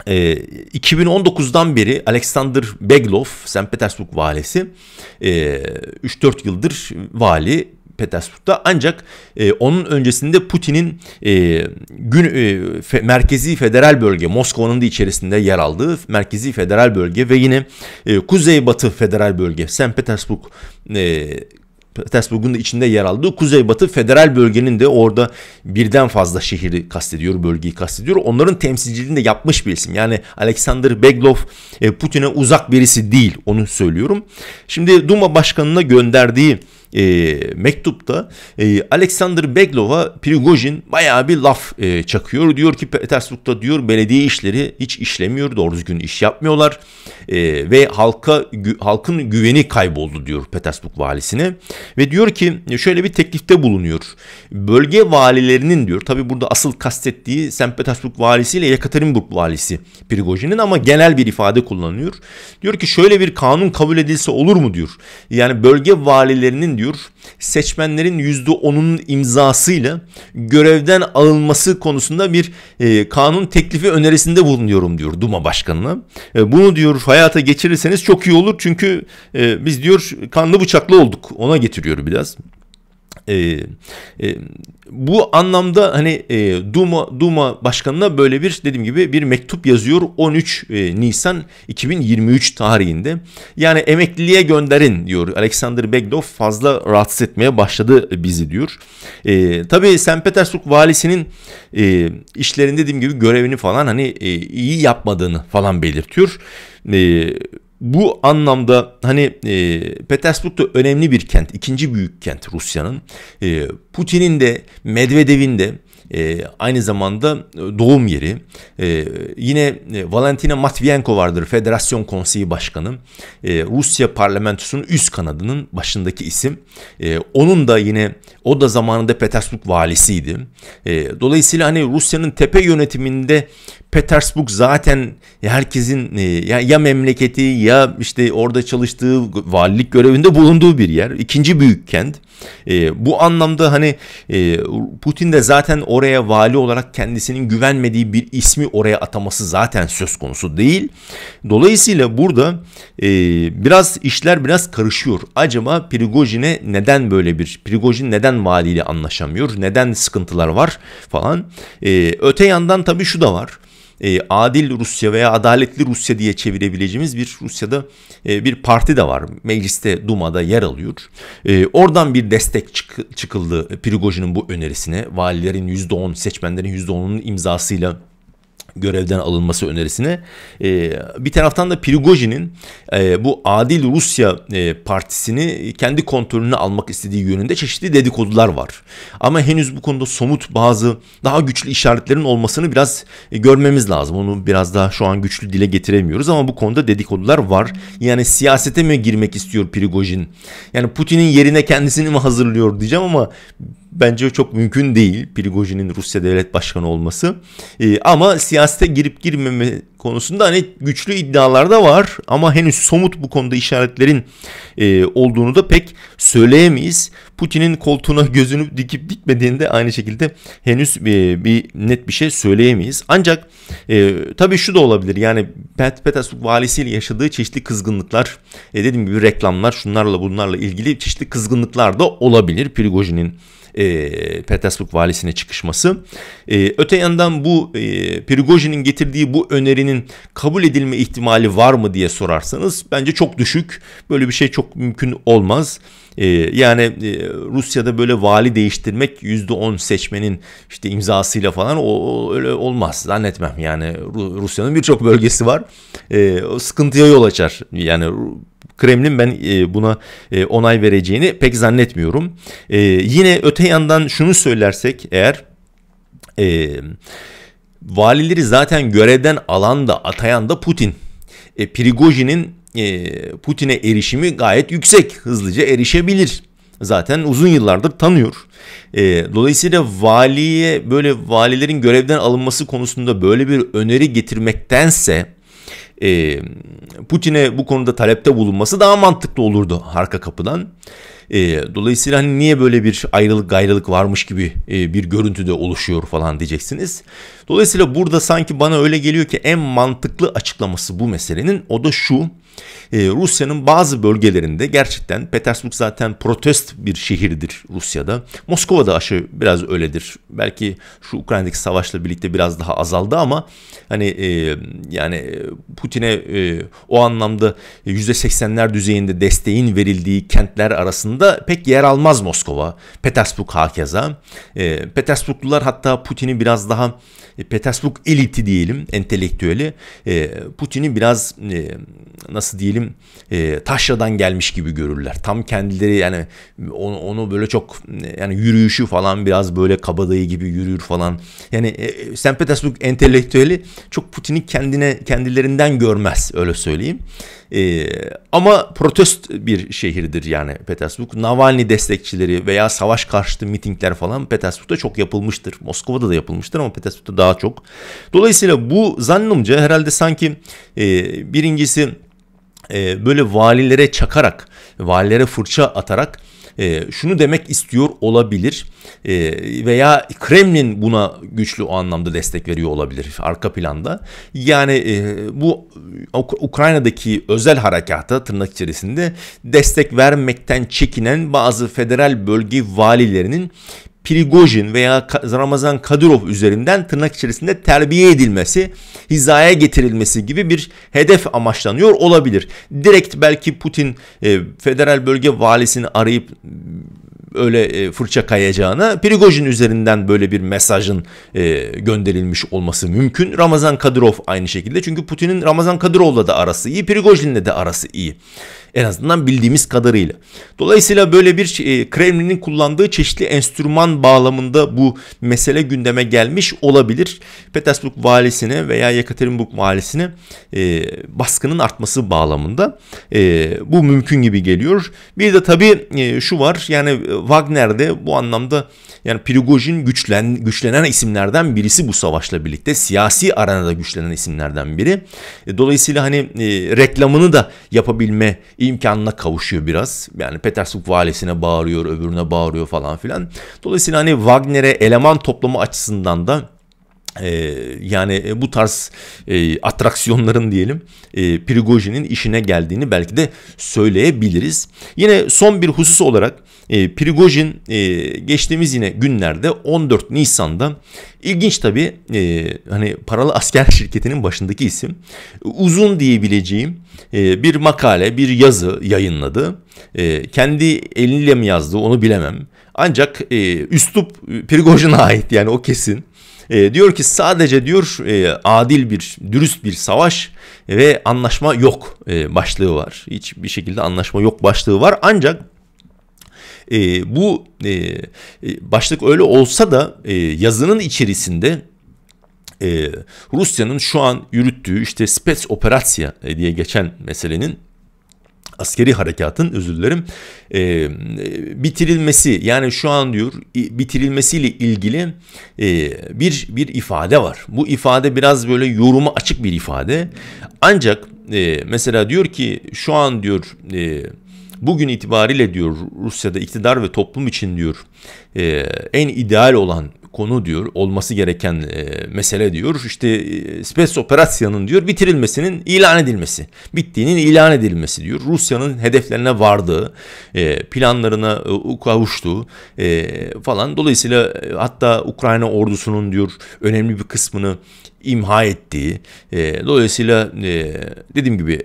2019'dan e, beri Alexander Beglov, St. Petersburg valisi, 3-4 e, yıldır vali Petersburg'da ancak e, onun öncesinde Putin'in e, gün e, fe, merkezi federal bölge Moskova'nın da içerisinde yer aldığı merkezi federal bölge ve yine e, batı federal bölge St. Petersburg e, Petersburg'un da içinde yer aldığı Kuzeybatı Federal Bölgenin de orada birden fazla şehri kastediyor, bölgeyi kastediyor. Onların temsilciliğini de yapmış bir isim. Yani Alexander Beglov e, Putin'e uzak birisi değil onu söylüyorum. Şimdi Duma Başkanı'na gönderdiği e, mektupta e, Alexander Beglov'a Prigojin bayağı bir laf e, çakıyor. Diyor ki Petersburg'da diyor belediye işleri hiç işlemiyor. Doğru düzgün iş yapmıyorlar. E, ve halka gü, halkın güveni kayboldu diyor Petersburg valisine. Ve diyor ki şöyle bir teklifte bulunuyor. Bölge valilerinin diyor tabi burada asıl kastettiği St. Petersburg valisiyle ile Yekaterinburg valisi Prigojin'in ama genel bir ifade kullanıyor. Diyor ki şöyle bir kanun kabul edilse olur mu diyor. Yani bölge valilerinin diyor seçmenlerin %10'unun imzasıyla görevden alınması konusunda bir e, kanun teklifi önerisinde bulunuyorum diyor Duma Başkanı'na. E, bunu diyor hayata geçirirseniz çok iyi olur çünkü e, biz diyor kanlı bıçaklı olduk ona getiriyor biraz. E, e, bu anlamda hani e, Duma Duma başkanına böyle bir dediğim gibi bir mektup yazıyor 13 e, Nisan 2023 tarihinde. Yani emekliliğe gönderin diyor. Alexander Begdov fazla rahatsız etmeye başladı bizi diyor. E, tabii St. Petersburg valisinin e, işlerinde dediğim gibi görevini falan hani e, iyi yapmadığını falan belirtiyor. E, bu anlamda hani e, Petersburg da önemli bir kent, ikinci büyük kent Rusya'nın. E, Putin'in de Medvedev'in de e, aynı zamanda e, doğum yeri. E, yine e, Valentina Matvienko vardır Federasyon Konseyi Başkanı. E, Rusya parlamentosunun üst kanadının başındaki isim. E, onun da yine o da zamanında Petersburg valisiydi. E, dolayısıyla hani Rusya'nın tepe yönetiminde Petersburg zaten herkesin e, ya, ya memleketi ya işte orada çalıştığı valilik görevinde bulunduğu bir yer. İkinci büyük kent. E, bu anlamda hani e, Putin de zaten oraya vali olarak kendisinin güvenmediği bir ismi oraya ataması zaten söz konusu değil. Dolayısıyla burada e, biraz işler biraz karışıyor. Acaba Prigojin'e neden böyle bir, Prigojin neden valiyle anlaşamıyor, neden sıkıntılar var falan. E, öte yandan tabii şu da var e, adil Rusya veya adaletli Rusya diye çevirebileceğimiz bir Rusya'da e, bir parti de var. Mecliste Duma'da yer alıyor. E, oradan bir destek çık- çıkıldı Prigojin'in bu önerisine. Valilerin %10, seçmenlerin %10'unun imzasıyla görevden alınması önerisine. E, bir taraftan da Prigojin'in e, bu Adil Rusya e, partisini kendi kontrolüne almak istediği yönünde çeşitli dedikodular var. Ama henüz bu konuda somut bazı daha güçlü işaretlerin olmasını biraz e, görmemiz lazım. Onu biraz daha şu an güçlü dile getiremiyoruz ama bu konuda dedikodular var. Yani siyasete mi girmek istiyor Prigojin? Yani Putin'in yerine kendisini mi hazırlıyor diyeceğim ama bence çok mümkün değil Prigojin'in Rusya devlet başkanı olması. E, ama siyasete girip girmeme konusunda hani güçlü iddialar da var ama henüz somut bu konuda işaretlerin e, olduğunu da pek söyleyemeyiz. Putin'in koltuğuna gözünü dikip dikmediğinde aynı şekilde henüz e, bir net bir şey söyleyemeyiz. Ancak e, tabii şu da olabilir yani Pet Petersburg valisiyle yaşadığı çeşitli kızgınlıklar e, dediğim gibi reklamlar şunlarla bunlarla ilgili çeşitli kızgınlıklar da olabilir Prigojin'in e, Petersburg valisine çıkışması. E, öte yandan bu e, Prigojin'in getirdiği bu önerinin kabul edilme ihtimali var mı diye sorarsanız bence çok düşük. Böyle bir şey çok mümkün olmaz. E, yani e, Rusya'da böyle vali değiştirmek %10 seçmenin işte imzasıyla falan o, o öyle olmaz zannetmem. Yani Rusya'nın birçok bölgesi var. E, o sıkıntıya yol açar. Yani Kremlin ben e, buna e, onay vereceğini pek zannetmiyorum. E, yine öte yandan şunu söylersek eğer... valileri zaten görevden alan da atayan da Putin. Prigojin'in Putin'e erişimi gayet yüksek. Hızlıca erişebilir. Zaten uzun yıllardır tanıyor. dolayısıyla valiye böyle valilerin görevden alınması konusunda böyle bir öneri getirmektense Putin'e bu konuda talepte bulunması daha mantıklı olurdu arka kapıdan. E, dolayısıyla hani niye böyle bir ayrılık gayrılık varmış gibi e, bir görüntüde oluşuyor falan diyeceksiniz. Dolayısıyla burada sanki bana öyle geliyor ki en mantıklı açıklaması bu meselenin o da şu. E, Rusya'nın bazı bölgelerinde gerçekten Petersburg zaten protest bir şehirdir Rusya'da. Moskova'da aşı biraz öyledir. Belki şu Ukrayna'daki savaşla birlikte biraz daha azaldı ama hani e, yani Putin'e e, o anlamda %80'ler düzeyinde desteğin verildiği kentler arasında alanında pek yer almaz Moskova. Petersburg hakeza. E, Petersburglular hatta Putin'i biraz daha e, Petersburg eliti diyelim entelektüeli. E, Putin'i biraz e, nasıl diyelim e, taşradan gelmiş gibi görürler. Tam kendileri yani onu, onu böyle çok yani yürüyüşü falan biraz böyle kabadayı gibi yürür falan. Yani e, e St. Petersburg entelektüeli çok Putin'i kendine kendilerinden görmez öyle söyleyeyim. E, ama protest bir şehirdir yani Petersburg. Navalny destekçileri veya savaş karşıtı mitingler falan Petersburg'da çok yapılmıştır. Moskova'da da yapılmıştır ama Petersburg'da daha çok. Dolayısıyla bu zannımca herhalde sanki e, birincisi e, böyle valilere çakarak, valilere fırça atarak e, şunu demek istiyor olabilir e, veya Kremlin buna güçlü o anlamda destek veriyor olabilir arka planda. Yani e, bu e, Ukrayna'daki özel harekata tırnak içerisinde destek vermekten çekinen bazı federal bölge valilerinin Prigojin veya Ramazan Kadyrov üzerinden tırnak içerisinde terbiye edilmesi, hizaya getirilmesi gibi bir hedef amaçlanıyor olabilir. Direkt belki Putin e, federal bölge valisini arayıp öyle e, fırça kayacağına Prigojin üzerinden böyle bir mesajın e, gönderilmiş olması mümkün. Ramazan Kadyrov aynı şekilde çünkü Putin'in Ramazan Kadyrov'la da arası iyi, Prigojin'le de arası iyi. En azından bildiğimiz kadarıyla. Dolayısıyla böyle bir e, Kremlin'in kullandığı çeşitli enstrüman bağlamında bu mesele gündeme gelmiş olabilir. Petersburg valisine veya Yekaterinburg valisine e, baskının artması bağlamında e, bu mümkün gibi geliyor. Bir de tabii şu var yani Wagner'de bu anlamda yani Prigojin güçlen, güçlenen isimlerden birisi bu savaşla birlikte. Siyasi arenada güçlenen isimlerden biri. Dolayısıyla hani reklamını da yapabilme bir imkanına kavuşuyor biraz. Yani Petersburg valisine bağırıyor, öbürüne bağırıyor falan filan. Dolayısıyla hani Wagner'e eleman toplama açısından da ee, yani e, bu tarz e, atraksiyonların diyelim e, Prigojin'in işine geldiğini belki de söyleyebiliriz. Yine son bir husus olarak e, Prigojin e, geçtiğimiz yine günlerde 14 Nisan'da ilginç tabi e, hani paralı [LAUGHS] asker şirketinin başındaki isim uzun diyebileceğim e, bir makale bir yazı yayınladı. E, kendi eliyle mi yazdı onu bilemem. Ancak e, üslup Prigojin'e ait yani o kesin. E, diyor ki sadece diyor e, adil bir, dürüst bir savaş ve anlaşma yok e, başlığı var. Hiçbir şekilde anlaşma yok başlığı var. Ancak e, bu e, e, başlık öyle olsa da e, yazının içerisinde e, Rusya'nın şu an yürüttüğü işte Spets Operasya e, diye geçen meselenin askeri harekatın özür dilerim e, bitirilmesi yani şu an diyor bitirilmesiyle ilgili e, bir bir ifade var. Bu ifade biraz böyle yoruma açık bir ifade. Ancak e, mesela diyor ki şu an diyor e, bugün itibariyle diyor Rusya'da iktidar ve toplum için diyor e, en ideal olan konu diyor olması gereken e, mesele diyor işte e, Space operasyonun diyor bitirilmesinin ilan edilmesi bittiğinin ilan edilmesi diyor Rusya'nın hedeflerine vardığı e, planlarına e, kavuştuğu e, falan dolayısıyla e, hatta Ukrayna ordusunun diyor önemli bir kısmını imha ettiği e, dolayısıyla e, dediğim gibi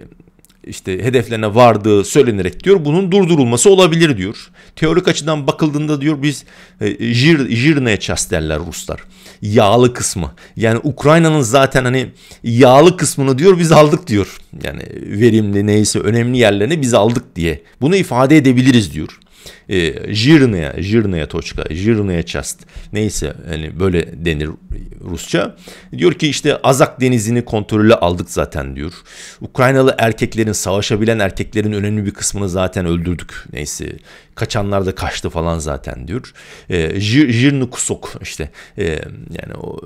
işte hedeflerine vardığı söylenerek diyor bunun durdurulması olabilir diyor. Teorik açıdan bakıldığında diyor biz e, jir, jirne ças derler Ruslar. Yağlı kısmı. Yani Ukrayna'nın zaten hani yağlı kısmını diyor biz aldık diyor. Yani verimli neyse önemli yerlerini biz aldık diye. Bunu ifade edebiliriz diyor. E, ee, Jirnaya, Jirnaya Toçka, Jirnaya Çast. Neyse hani böyle denir Rusça. Diyor ki işte Azak denizini kontrolü aldık zaten diyor. Ukraynalı erkeklerin, savaşabilen erkeklerin önemli bir kısmını zaten öldürdük. Neyse kaçanlar da kaçtı falan zaten diyor. E, ee, Jirnu Kusok işte e, yani o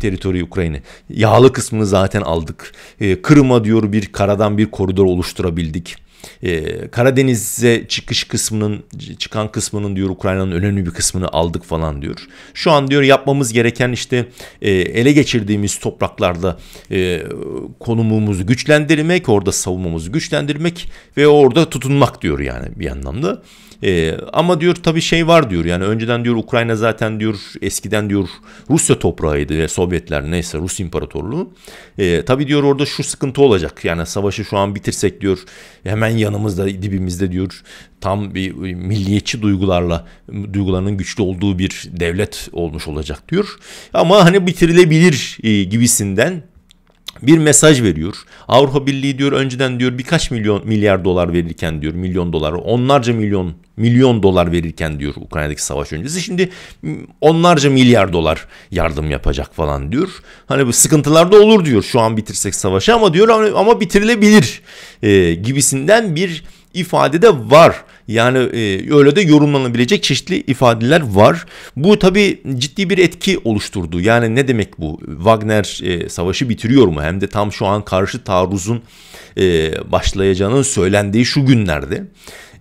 teritori Ukrayna. Yağlı kısmını zaten aldık. E, Kırım'a diyor bir karadan bir koridor oluşturabildik. Ee, Karadeniz'e çıkış kısmının çıkan kısmının diyor Ukrayna'nın önemli bir kısmını aldık falan diyor. Şu an diyor yapmamız gereken işte e, ele geçirdiğimiz topraklarda e, konumumuzu güçlendirmek, orada savunmamızı güçlendirmek ve orada tutunmak diyor yani bir anlamda. E, ama diyor tabii şey var diyor yani önceden diyor Ukrayna zaten diyor eskiden diyor Rusya toprağıydı ve Sovyetler neyse Rus İmparatorluğu. E, tabii diyor orada şu sıkıntı olacak yani savaşı şu an bitirsek diyor hemen yanımızda dibimizde diyor tam bir milliyetçi duygularla duygularının güçlü olduğu bir devlet olmuş olacak diyor. Ama hani bitirilebilir e, gibisinden bir mesaj veriyor. Avrupa Birliği diyor önceden diyor birkaç milyon milyar dolar verirken diyor milyon dolar onlarca milyon milyon dolar verirken diyor Ukrayna'daki savaş öncesi şimdi onlarca milyar dolar yardım yapacak falan diyor. Hani bu sıkıntılar da olur diyor şu an bitirsek savaşı ama diyor hani, ama bitirilebilir e, gibisinden bir ifadede var. Yani e, öyle de yorumlanabilecek çeşitli ifadeler var. Bu tabi ciddi bir etki oluşturdu. Yani ne demek bu? Wagner e, savaşı bitiriyor mu? Hem de tam şu an karşı taarruzun e, başlayacağının söylendiği şu günlerde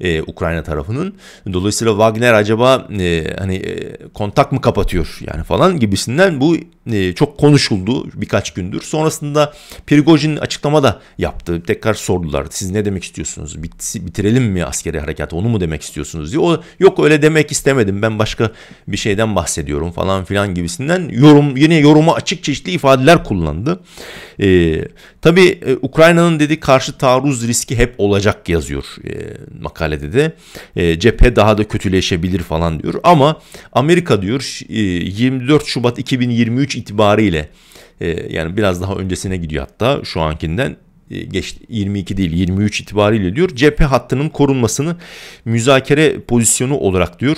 e, Ukrayna tarafının. Dolayısıyla Wagner acaba e, hani e, kontak mı kapatıyor yani falan gibisinden bu e, çok konuşuldu birkaç gündür. Sonrasında Prigojin açıklama da yaptı. Tekrar sordular. Siz ne demek istiyorsunuz? Bit bitirelim mi askeri harekatı? Onu mu demek istiyorsunuz diye. O yok öyle demek istemedim. Ben başka bir şeyden bahsediyorum falan filan gibisinden yorum yine yoruma açık çeşitli ifadeler kullandı. E, tabii e, Ukrayna'nın dediği karşı taarruz riski hep olacak yazıyor e, makale müdahalede de e, cephe daha da kötüleşebilir falan diyor. Ama Amerika diyor 24 e, Şubat 2023 itibariyle e, yani biraz daha öncesine gidiyor hatta şu ankinden e, geç 22 değil 23 itibariyle diyor cephe hattının korunmasını müzakere pozisyonu olarak diyor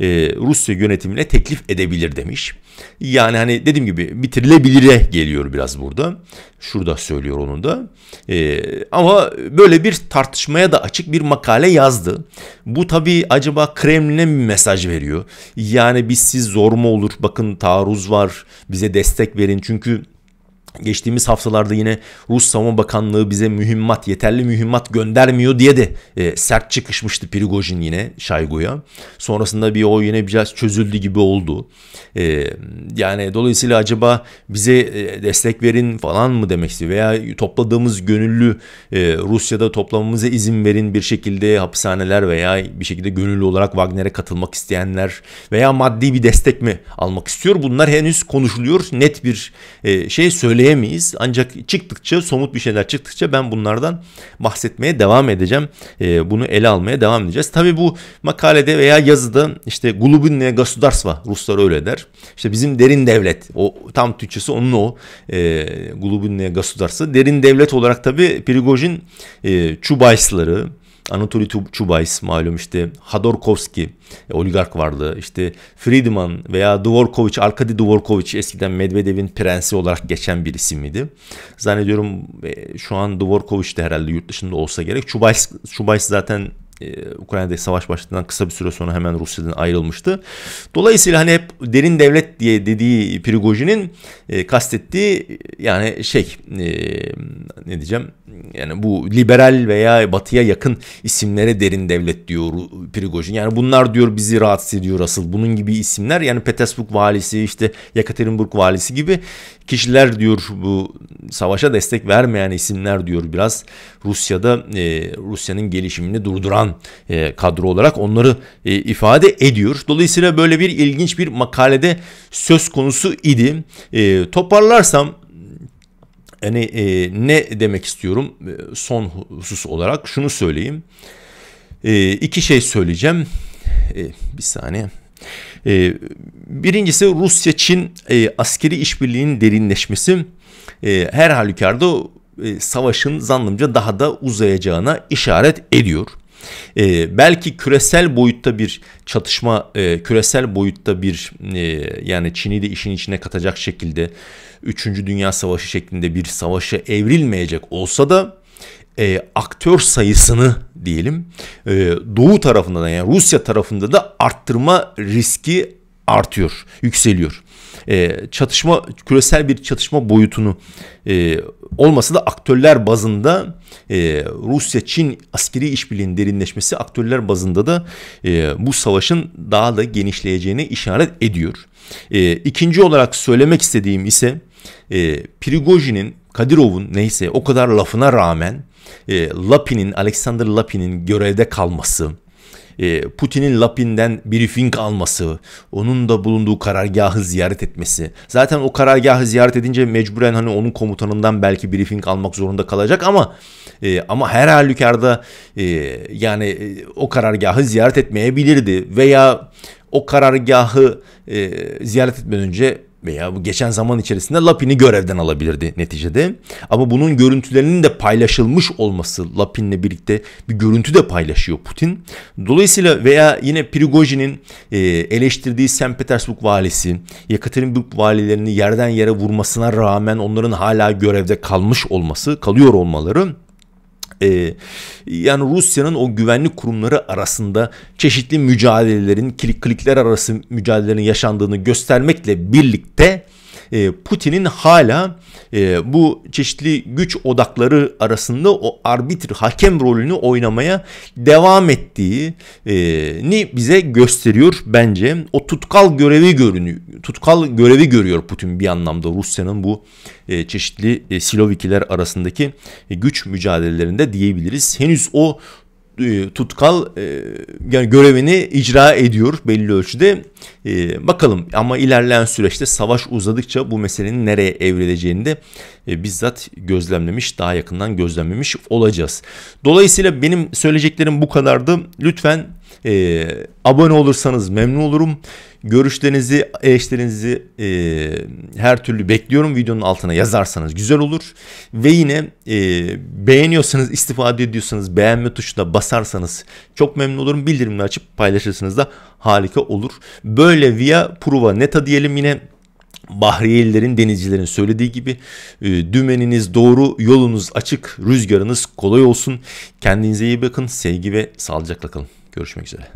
e, Rusya yönetimine teklif edebilir demiş. Yani hani dediğim gibi bitirilebilire geliyor biraz burada. Şurada söylüyor onun da. E, ama böyle bir tartışmaya da açık bir makale yazdı. Bu tabii acaba Kremlin'e mi mesaj veriyor? Yani biz siz zor mu olur? Bakın taarruz var. Bize destek verin. Çünkü Geçtiğimiz haftalarda yine Rus Savunma Bakanlığı bize mühimmat, yeterli mühimmat göndermiyor diye de e, sert çıkışmıştı Prigojin yine Şaygo'ya. Sonrasında bir o yine biraz çözüldü gibi oldu. E, yani dolayısıyla acaba bize e, destek verin falan mı demek istiyor? Veya topladığımız gönüllü e, Rusya'da toplamamıza izin verin bir şekilde hapishaneler veya bir şekilde gönüllü olarak Wagner'e katılmak isteyenler veya maddi bir destek mi almak istiyor? Bunlar henüz konuşuluyor. Net bir e, şey söyle söyleyemeyiz. Ancak çıktıkça somut bir şeyler çıktıkça ben bunlardan bahsetmeye devam edeceğim. E, bunu ele almaya devam edeceğiz. Tabii bu makalede veya yazıda işte Gulubinne Gasudarstva Ruslar öyle der. İşte bizim derin devlet o tam Türkçesi onun o e, ee, Gulubinne Gasudarstva derin devlet olarak tabii Prigojin e, ee, Çubaysları Anatoly Chubais, malum işte Hadorkovski e, oligark vardı. işte Friedman veya Dvorkovic, Arkady Dvorkovic eskiden Medvedev'in prensi olarak geçen bir isim miydi? Zannediyorum e, şu an Dvorkovic de herhalde yurt dışında olsa gerek. Chubais, Chubais zaten ee, Ukrayna'da savaş başladığından kısa bir süre sonra hemen Rusya'dan ayrılmıştı. Dolayısıyla hani hep derin devlet diye dediği Prigojin'in e, kastettiği yani şey e, ne diyeceğim yani bu liberal veya batıya yakın isimlere derin devlet diyor Prigojin. Yani bunlar diyor bizi rahatsız ediyor asıl. Bunun gibi isimler yani Petersburg valisi işte Yekaterinburg valisi gibi kişiler diyor bu savaşa destek vermeyen isimler diyor biraz Rusya'da e, Rusya'nın gelişimini durduran e, kadro olarak onları e, ifade ediyor. Dolayısıyla böyle bir ilginç bir makalede söz konusu idi. E, toparlarsam yani e, ne demek istiyorum e, son husus olarak şunu söyleyeyim. E, iki şey söyleyeceğim. E, bir saniye. E, birincisi Rusya-Çin e, askeri işbirliğinin derinleşmesi e, her halükarda e, savaşın zannımca daha da uzayacağına işaret ediyor. E, belki küresel boyutta bir çatışma, e, küresel boyutta bir e, yani Çin'i de işin içine katacak şekilde 3. Dünya Savaşı şeklinde bir savaşa evrilmeyecek olsa da e, aktör sayısını diyelim e, Doğu tarafında da yani Rusya tarafında da arttırma riski artıyor, yükseliyor e, çatışma küresel bir çatışma boyutunu e, olmasa da aktörler bazında e, Rusya-Çin askeri işbirliğinin derinleşmesi aktörler bazında da e, bu savaşın daha da genişleyeceğine işaret ediyor. E, ikinci olarak söylemek istediğim ise e, Prigojin'in Kadirov'un neyse o kadar lafına rağmen e, Lapin'in Alexander Lapin'in görevde kalması e, Putin'in Lapin'den briefing alması, onun da bulunduğu karargahı ziyaret etmesi. Zaten o karargahı ziyaret edince mecburen hani onun komutanından belki briefing almak zorunda kalacak ama e, ama her halükarda e, yani o karargahı ziyaret etmeyebilirdi veya o karargahı ziyaret etmeden önce veya bu geçen zaman içerisinde Lapin'i görevden alabilirdi neticede. Ama bunun görüntülerinin de paylaşılmış olması Lapin'le birlikte bir görüntü de paylaşıyor Putin. Dolayısıyla veya yine Prigojin'in e, eleştirdiği St. Petersburg valisi, Yekaterinburg valilerini yerden yere vurmasına rağmen onların hala görevde kalmış olması, kalıyor olmaları e, yani Rusya'nın o güvenlik kurumları arasında çeşitli mücadelelerin, klikler arası mücadelelerin yaşandığını göstermekle birlikte ee, Putin'in hala e, bu çeşitli güç odakları arasında o arbitr hakem rolünü oynamaya devam ettiğini e, bize gösteriyor bence. O tutkal görevi görünüyor. Tutkal görevi görüyor Putin bir anlamda Rusya'nın bu e, çeşitli e, silovikiler arasındaki güç mücadelelerinde diyebiliriz. Henüz o e, tutkal e, yani görevini icra ediyor belli ölçüde. E, bakalım ama ilerleyen süreçte savaş uzadıkça bu meselenin nereye evrileceğini de bizzat gözlemlemiş, daha yakından gözlemlemiş olacağız. Dolayısıyla benim söyleyeceklerim bu kadardı. Lütfen e, abone olursanız memnun olurum. Görüşlerinizi, eleştirinizi e, her türlü bekliyorum. Videonun altına yazarsanız güzel olur. Ve yine e, beğeniyorsanız, istifade ediyorsanız beğenme tuşuna basarsanız çok memnun olurum. Bildirimleri açıp paylaşırsanız da harika olur. Böyle via prova Neta diyelim yine Bahriyelilerin, denizcilerin söylediği gibi e, dümeniniz doğru, yolunuz açık, rüzgarınız kolay olsun. Kendinize iyi bakın, sevgi ve sağlıcakla kalın. Görüşmek üzere.